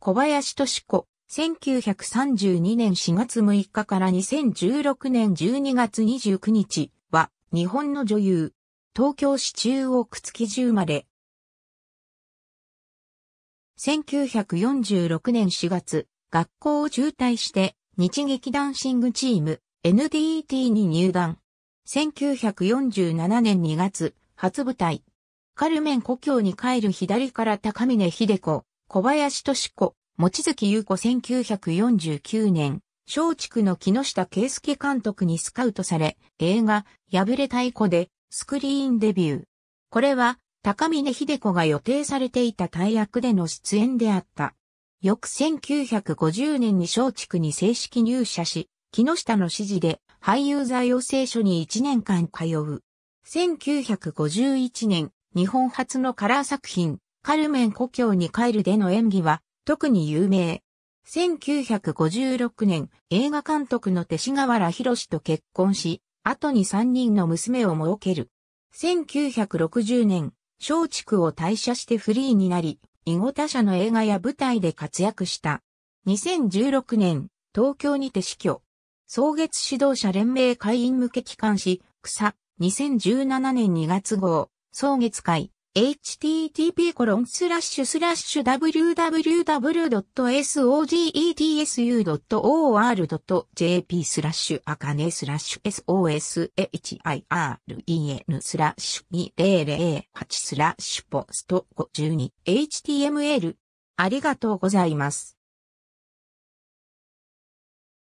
小林敏子、1932年4月6日から2016年12月29日は、日本の女優、東京市中央区築地生まれ。1946年4月、学校を中退して、日劇ダンシングチーム、NDT に入団。1947年2月、初舞台。カルメン故郷に帰る左から高峰秀子、小林敏子、望月優子1949年、松竹の木下圭介監督にスカウトされ、映画、破れ太鼓で、スクリーンデビュー。これは、高峰秀子が予定されていた大役での出演であった。翌1950年に松竹に正式入社し、木下の指示で俳優座養成所に1年間通う。1951年、日本初のカラー作品、カルメン故郷に帰るでの演技は特に有名。1956年、映画監督の勅使河原士と結婚し、後に3人の娘を設ける。1960年、松竹を退社してフリーになり、囲碁他社の映画や舞台で活躍した。2016年、東京にて死去。創月指導者連盟会員向け機関誌、草、2017年2月号、創月会。http://www.sogetsu.or.jp コロンススララッッシシュュスラッシュあかねスラッシュ soshireen スラッシュ2008スラッシュポスト 52html ありがとうございます。